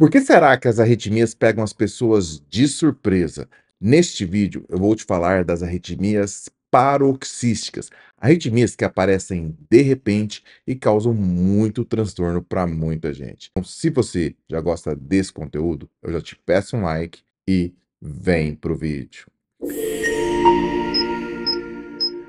Por que será que as arritmias pegam as pessoas de surpresa? Neste vídeo eu vou te falar das arritmias paroxísticas, arritmias que aparecem de repente e causam muito transtorno para muita gente. Então, se você já gosta desse conteúdo, eu já te peço um like e vem pro vídeo.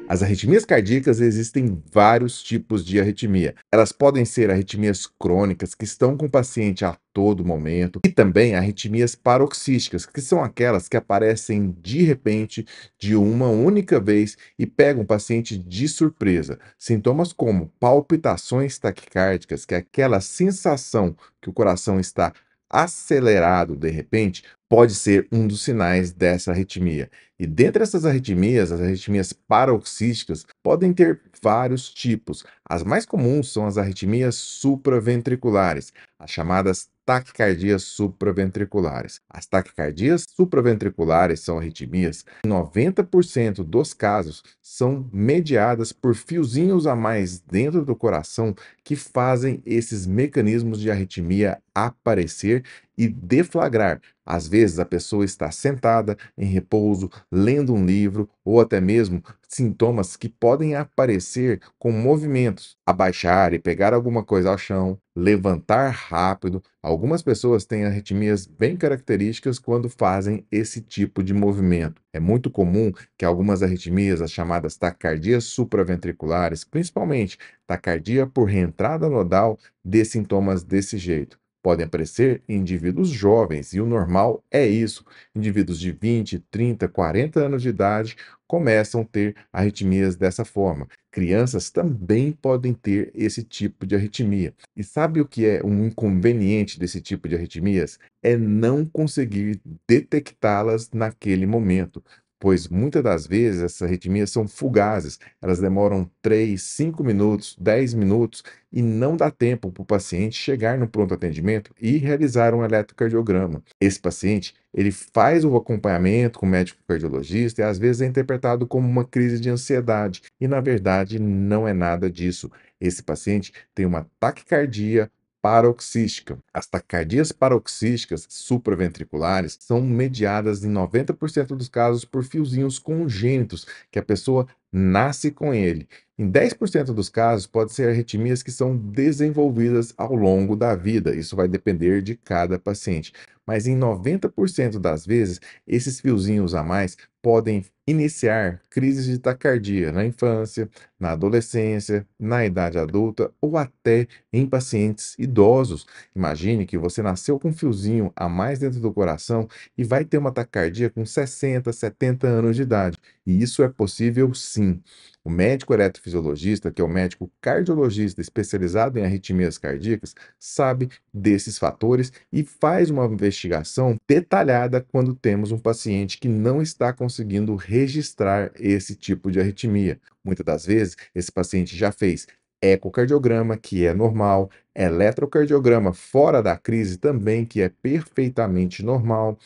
As arritmias cardíacas existem vários tipos de arritmia. Elas podem ser arritmias crônicas que estão com o paciente a todo momento e também arritmias paroxísticas, que são aquelas que aparecem de repente, de uma única vez e pegam o paciente de surpresa. Sintomas como palpitações taquicárdicas, que é aquela sensação que o coração está acelerado de repente pode ser um dos sinais dessa arritmia. E dentre essas arritmias, as arritmias paroxísticas podem ter vários tipos. As mais comuns são as arritmias supraventriculares, as chamadas taquicardias supraventriculares. As taquicardias supraventriculares são arritmias. 90% dos casos são mediadas por fiozinhos a mais dentro do coração que fazem esses mecanismos de arritmia aparecer e deflagrar. Às vezes a pessoa está sentada em repouso, lendo um livro ou até mesmo sintomas que podem aparecer com movimentos, abaixar e pegar alguma coisa ao chão, levantar rápido. Algumas pessoas têm arritmias bem características quando fazem esse tipo de movimento. É muito comum que algumas arritmias, as chamadas tacardias supraventriculares, principalmente tacardia por reentrada nodal, dê sintomas desse jeito podem aparecer em indivíduos jovens, e o normal é isso. Indivíduos de 20, 30, 40 anos de idade começam a ter arritmias dessa forma. Crianças também podem ter esse tipo de arritmia. E sabe o que é um inconveniente desse tipo de arritmias? É não conseguir detectá-las naquele momento pois muitas das vezes essas arritmias são fugazes, elas demoram 3, 5 minutos, 10 minutos e não dá tempo para o paciente chegar no pronto atendimento e realizar um eletrocardiograma. Esse paciente ele faz o acompanhamento com o médico cardiologista e às vezes é interpretado como uma crise de ansiedade e na verdade não é nada disso. Esse paciente tem uma taquicardia paroxística. As taquicardias paroxísticas supraventriculares são mediadas em 90% dos casos por fiozinhos congênitos que a pessoa nasce com ele. Em 10% dos casos, pode ser arritmias que são desenvolvidas ao longo da vida. Isso vai depender de cada paciente mas em 90% das vezes, esses fiozinhos a mais podem iniciar crises de taquicardia na infância, na adolescência, na idade adulta ou até em pacientes idosos. Imagine que você nasceu com um fiozinho a mais dentro do coração e vai ter uma taquicardia com 60, 70 anos de idade. E isso é possível sim. O médico eletrofisiologista, que é o médico cardiologista especializado em arritmias cardíacas, sabe desses fatores e faz uma investigação investigação detalhada quando temos um paciente que não está conseguindo registrar esse tipo de arritmia. Muitas das vezes, esse paciente já fez ecocardiograma, que é normal, eletrocardiograma fora da crise também, que é perfeitamente normal,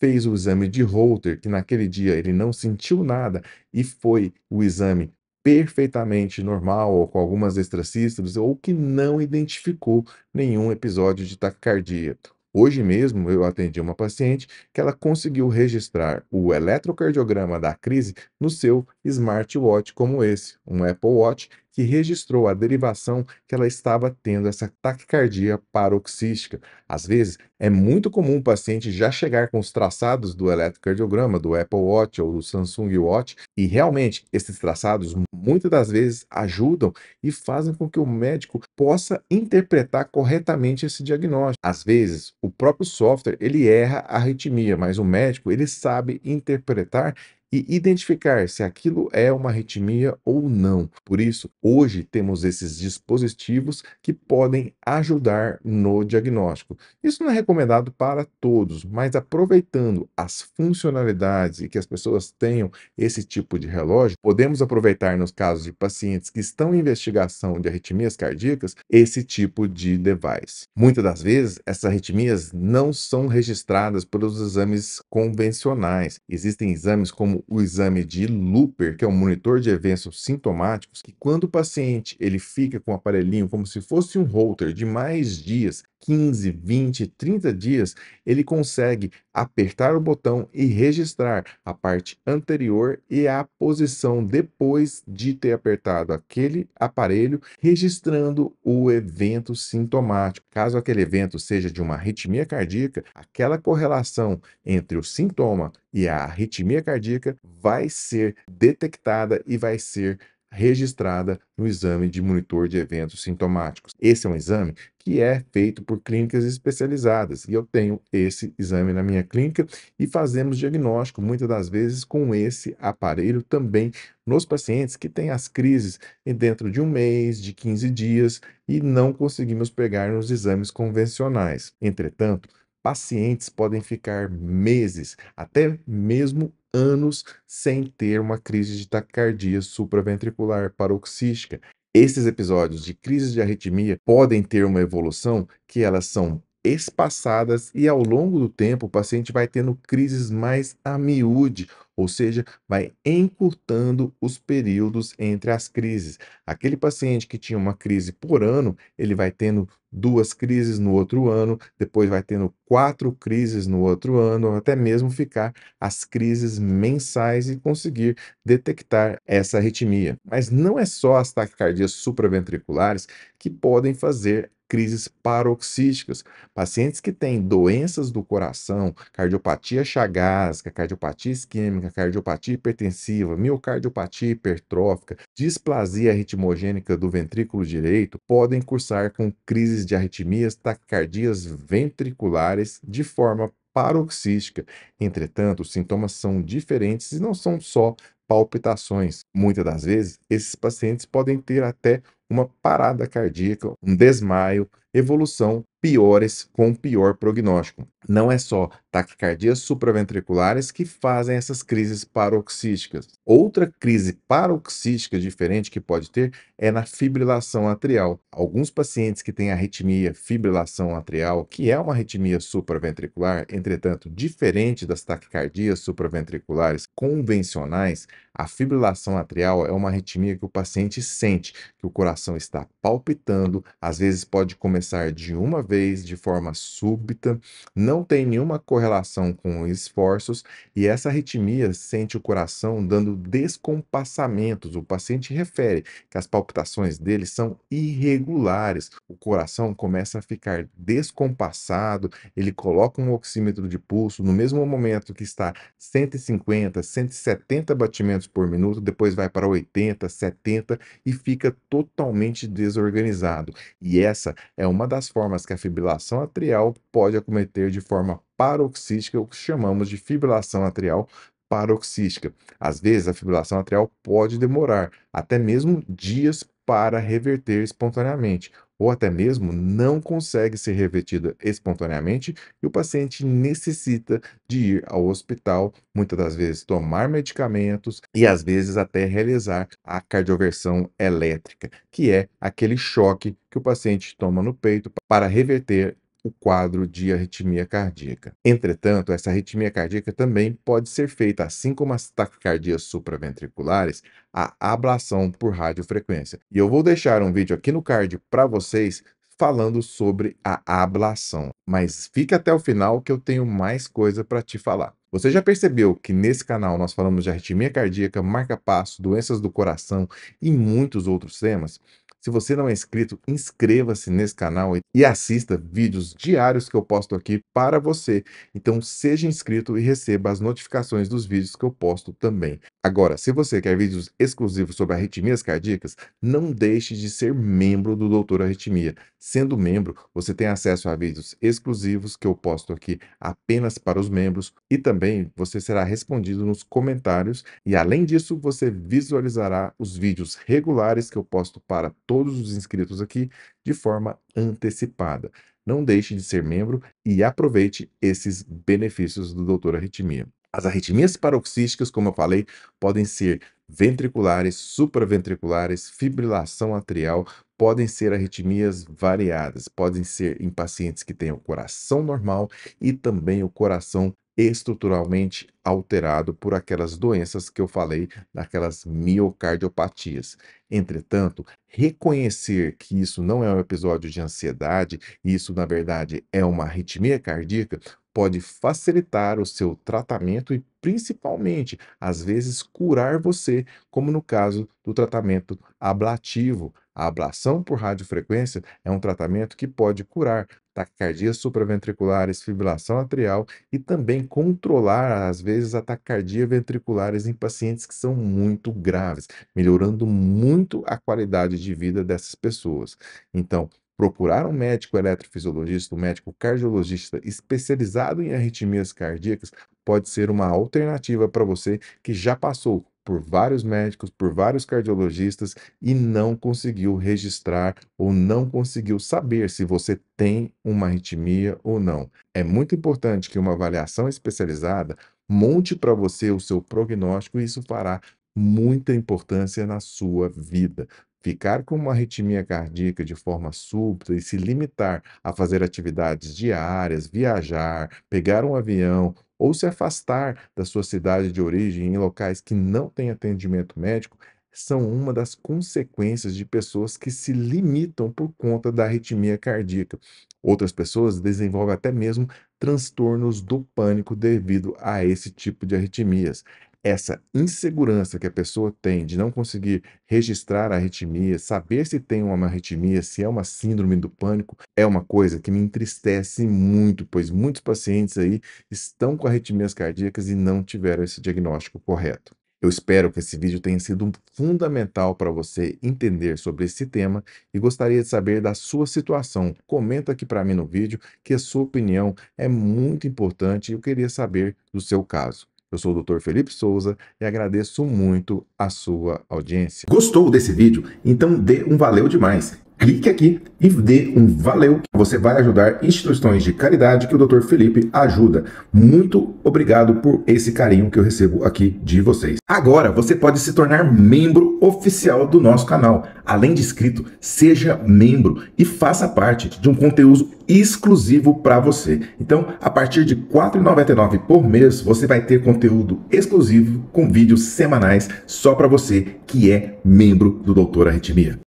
fez o exame de Holter, que naquele dia ele não sentiu nada e foi o exame perfeitamente normal ou com algumas extracístoles ou que não identificou nenhum episódio de taquicardia. Hoje mesmo eu atendi uma paciente que ela conseguiu registrar o eletrocardiograma da crise no seu smartwatch como esse, um Apple Watch que registrou a derivação que ela estava tendo essa taquicardia paroxística. Às vezes, é muito comum o paciente já chegar com os traçados do eletrocardiograma, do Apple Watch ou do Samsung Watch, e realmente esses traçados muitas das vezes ajudam e fazem com que o médico possa interpretar corretamente esse diagnóstico. Às vezes, o próprio software ele erra a arritmia, mas o médico ele sabe interpretar e identificar se aquilo é uma arritmia ou não. Por isso, hoje temos esses dispositivos que podem ajudar no diagnóstico. Isso não é recomendado para todos, mas aproveitando as funcionalidades e que as pessoas tenham esse tipo de relógio, podemos aproveitar nos casos de pacientes que estão em investigação de arritmias cardíacas esse tipo de device. Muitas das vezes, essas arritmias não são registradas pelos exames convencionais. Existem exames como como o exame de Looper, que é um monitor de eventos sintomáticos, que quando o paciente ele fica com o aparelhinho como se fosse um holter de mais dias, 15, 20, 30 dias, ele consegue apertar o botão e registrar a parte anterior e a posição depois de ter apertado aquele aparelho, registrando o evento sintomático. Caso aquele evento seja de uma arritmia cardíaca, aquela correlação entre o sintoma e a arritmia cardíaca vai ser detectada e vai ser registrada no exame de monitor de eventos sintomáticos. Esse é um exame que é feito por clínicas especializadas e eu tenho esse exame na minha clínica e fazemos diagnóstico muitas das vezes com esse aparelho também nos pacientes que têm as crises dentro de um mês, de 15 dias e não conseguimos pegar nos exames convencionais. Entretanto, pacientes podem ficar meses, até mesmo anos, sem ter uma crise de taquicardia supraventricular paroxística. Esses episódios de crises de arritmia podem ter uma evolução que elas são espaçadas e ao longo do tempo o paciente vai tendo crises mais a miúde, ou seja, vai encurtando os períodos entre as crises. Aquele paciente que tinha uma crise por ano, ele vai tendo duas crises no outro ano, depois vai tendo quatro crises no outro ano, até mesmo ficar as crises mensais e conseguir detectar essa arritmia. Mas não é só as taquicardias supraventriculares que podem fazer crises paroxísticas. Pacientes que têm doenças do coração, cardiopatia chagásica, cardiopatia isquêmica, cardiopatia hipertensiva, miocardiopatia hipertrófica, displasia ritmogênica do ventrículo direito, podem cursar com crises de arritmias, taquicardias ventriculares de forma paroxística. Entretanto, os sintomas são diferentes e não são só palpitações. Muitas das vezes, esses pacientes podem ter até uma parada cardíaca, um desmaio, evolução piores com pior prognóstico. Não é só taquicardias supraventriculares que fazem essas crises paroxísticas. Outra crise paroxística diferente que pode ter é na fibrilação atrial. Alguns pacientes que têm arritmia fibrilação atrial, que é uma arritmia supraventricular, entretanto diferente das taquicardias supraventriculares convencionais, a fibrilação atrial é uma arritmia que o paciente sente que o coração está palpitando, às vezes pode começar de uma vez de forma súbita, não tem nenhuma correlação com esforços e essa arritmia sente o coração dando descompassamentos. O paciente refere que as palpitações dele são irregulares. O coração começa a ficar descompassado, ele coloca um oxímetro de pulso no mesmo momento que está 150, 170 batimentos por minuto, depois vai para 80, 70 e fica totalmente desorganizado. E essa é uma das formas que a a fibrilação atrial pode acometer de forma paroxística o que chamamos de fibrilação atrial paroxística. Às vezes, a fibrilação atrial pode demorar até mesmo dias para reverter espontaneamente, ou até mesmo não consegue ser revertida espontaneamente e o paciente necessita de ir ao hospital, muitas das vezes tomar medicamentos e às vezes até realizar a cardioversão elétrica, que é aquele choque que o paciente toma no peito para reverter o quadro de arritmia cardíaca. Entretanto, essa arritmia cardíaca também pode ser feita, assim como as taquicardias supraventriculares, a ablação por radiofrequência. E eu vou deixar um vídeo aqui no card para vocês falando sobre a ablação. Mas fica até o final que eu tenho mais coisa para te falar. Você já percebeu que nesse canal nós falamos de arritmia cardíaca, marca-passo, doenças do coração e muitos outros temas? Se você não é inscrito, inscreva-se nesse canal e assista vídeos diários que eu posto aqui para você. Então seja inscrito e receba as notificações dos vídeos que eu posto também. Agora, se você quer vídeos exclusivos sobre arritmias cardíacas, não deixe de ser membro do Doutor Arritmia. Sendo membro, você tem acesso a vídeos exclusivos que eu posto aqui apenas para os membros e também você será respondido nos comentários e além disso, você visualizará os vídeos regulares que eu posto para todos todos os inscritos aqui de forma antecipada. Não deixe de ser membro e aproveite esses benefícios do Doutor Arritmia. As arritmias paroxísticas, como eu falei, podem ser ventriculares, supraventriculares, fibrilação atrial, podem ser arritmias variadas, podem ser em pacientes que têm o coração normal e também o coração estruturalmente alterado por aquelas doenças que eu falei, daquelas miocardiopatias. Entretanto, reconhecer que isso não é um episódio de ansiedade, isso na verdade é uma arritmia cardíaca, pode facilitar o seu tratamento e principalmente, às vezes, curar você, como no caso do tratamento ablativo, a ablação por radiofrequência é um tratamento que pode curar taquicardias supraventriculares, fibrilação atrial e também controlar, às vezes, a taquicardia ventriculares em pacientes que são muito graves, melhorando muito a qualidade de vida dessas pessoas. Então, procurar um médico eletrofisiologista, um médico cardiologista especializado em arritmias cardíacas pode ser uma alternativa para você que já passou por vários médicos, por vários cardiologistas e não conseguiu registrar ou não conseguiu saber se você tem uma arritmia ou não. É muito importante que uma avaliação especializada monte para você o seu prognóstico e isso fará muita importância na sua vida. Ficar com uma arritmia cardíaca de forma súbita e se limitar a fazer atividades diárias, viajar, pegar um avião ou se afastar da sua cidade de origem em locais que não têm atendimento médico são uma das consequências de pessoas que se limitam por conta da arritmia cardíaca. Outras pessoas desenvolvem até mesmo transtornos do pânico devido a esse tipo de arritmias essa insegurança que a pessoa tem de não conseguir registrar a arritmia, saber se tem uma arritmia, se é uma síndrome do pânico, é uma coisa que me entristece muito, pois muitos pacientes aí estão com arritmias cardíacas e não tiveram esse diagnóstico correto. Eu espero que esse vídeo tenha sido fundamental para você entender sobre esse tema e gostaria de saber da sua situação. Comenta aqui para mim no vídeo que a sua opinião é muito importante e eu queria saber do seu caso. Eu sou o Dr. Felipe Souza e agradeço muito a sua audiência. Gostou desse vídeo? Então dê um valeu demais clique aqui e dê um valeu. Você vai ajudar instituições de caridade que o Dr. Felipe ajuda. Muito obrigado por esse carinho que eu recebo aqui de vocês. Agora você pode se tornar membro oficial do nosso canal. Além de inscrito, seja membro e faça parte de um conteúdo exclusivo para você. Então, a partir de R$ 4,99 por mês, você vai ter conteúdo exclusivo com vídeos semanais só para você que é membro do Doutor Arritmia.